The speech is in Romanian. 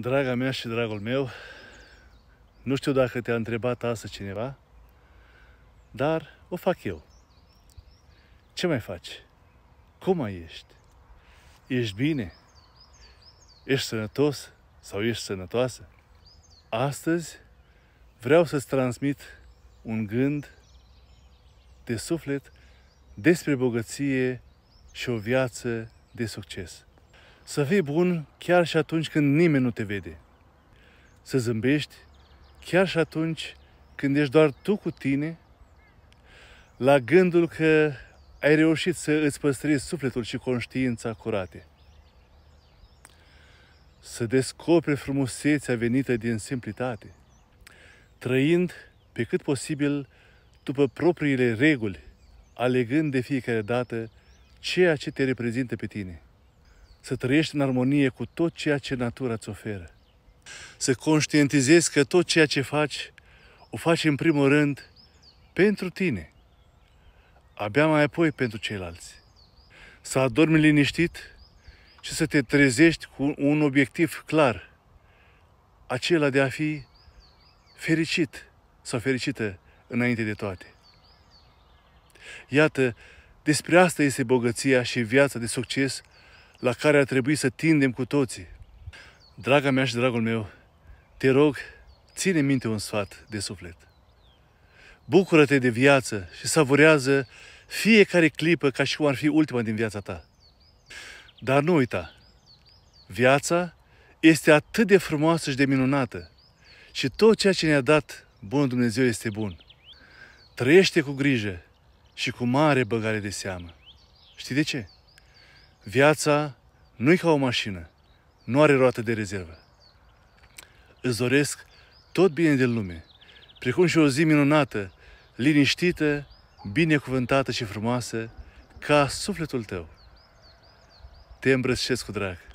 Draga mea și dragul meu, nu știu dacă te-a întrebat asta cineva, dar o fac eu. Ce mai faci? Cum mai ești? Ești bine? Ești sănătos sau ești sănătoasă? Astăzi vreau să-ți transmit un gând de suflet despre bogăție și o viață de succes. Să fii bun chiar și atunci când nimeni nu te vede. Să zâmbești chiar și atunci când ești doar tu cu tine, la gândul că ai reușit să îți păstrezi sufletul și conștiința curate. Să descoperi frumusețea venită din simplitate, trăind pe cât posibil după propriile reguli, alegând de fiecare dată ceea ce te reprezintă pe tine să trăiești în armonie cu tot ceea ce natura îți oferă. Să conștientizezi că tot ceea ce faci, o faci în primul rând pentru tine, abia mai apoi pentru ceilalți. Să adormi liniștit și să te trezești cu un obiectiv clar, acela de a fi fericit sau fericită înainte de toate. Iată, despre asta este bogăția și viața de succes la care ar trebui să tindem cu toții. Draga mea și dragul meu, te rog, ține minte un sfat de suflet. Bucură-te de viață și savurează fiecare clipă ca și cum ar fi ultima din viața ta. Dar nu uita, viața este atât de frumoasă și de minunată și tot ceea ce ne-a dat Bunul Dumnezeu este bun. Trăiește cu grijă și cu mare băgare de seamă. Știi de ce? Viața nu e ca o mașină, nu are roată de rezervă. Îți doresc tot bine de lume, precum și o zi minunată, liniștită, binecuvântată și frumoasă, ca sufletul tău. Te îmbrățișez cu drag.